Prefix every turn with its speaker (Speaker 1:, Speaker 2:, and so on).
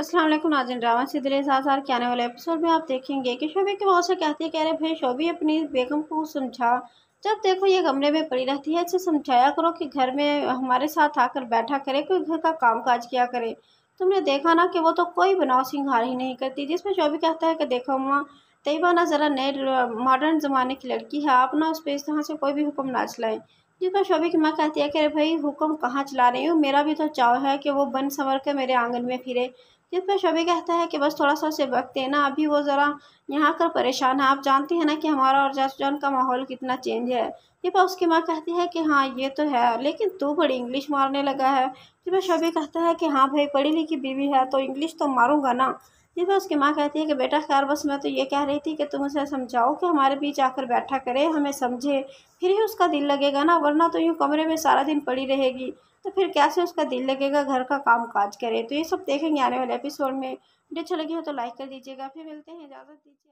Speaker 1: असलम नाजिन drama सिदरे सासार के आने वाले एपिसोड में आप देखेंगे कि शोभी के की से कहती है कह रहे भाई शोभी अपनी बेगम को समझा जब देखो ये गमले में पड़ी रहती है इसे समझाया करो कि घर में हमारे साथ आकर बैठा करे कोई घर का काम काज किया करे तुमने देखा ना कि वो तो कोई बनाव सिंगार ही नहीं करती जिसमें शोभी कहता है कि देखो माँ तयबा ना ज़रा नए मॉडर्न ज़माने की लड़की है आप ना उस पर इस तरह से कोई भी हुक्म ना चलाएं देखा शोभी की माँ कहती है कि अरे भाई हुक्म कहाँ चला रही हूँ मेरा भी तो चाव है कि वो बन संवर के मेरे आंगन में फिरे जिस पर शबी कहता है कि बस थोड़ा सा उसे वक्त है ना अभी वो ज़रा यहाँ कर परेशान है आप जानते हैं ना कि हमारा और जान का माहौल कितना चेंज है पर उसकी माँ कहती है कि हाँ ये तो है लेकिन तू बड़ी इंग्लिश मारने लगा है पर शबी कहता है कि हाँ भाई पढ़ी लिखी बीवी है तो इंग्लिश तो मारूँगा ना फिर तो उसकी माँ कहती है कि बेटा खैर बस मैं तो ये कह रही थी कि तुम उसे समझाओ कि हमारे बीच आकर बैठा करे हमें समझे फिर ही उसका दिल लगेगा ना वरना तो यूँ कमरे में सारा दिन पड़ी रहेगी तो फिर कैसे उसका दिल लगेगा घर का काम काज करे तो ये सब देखेंगे आने वाले एपिसोड में वीडियो अच्छा लगी हो तो लाइक कर दीजिएगा फिर मिलते हैं इजाज़त दीजिए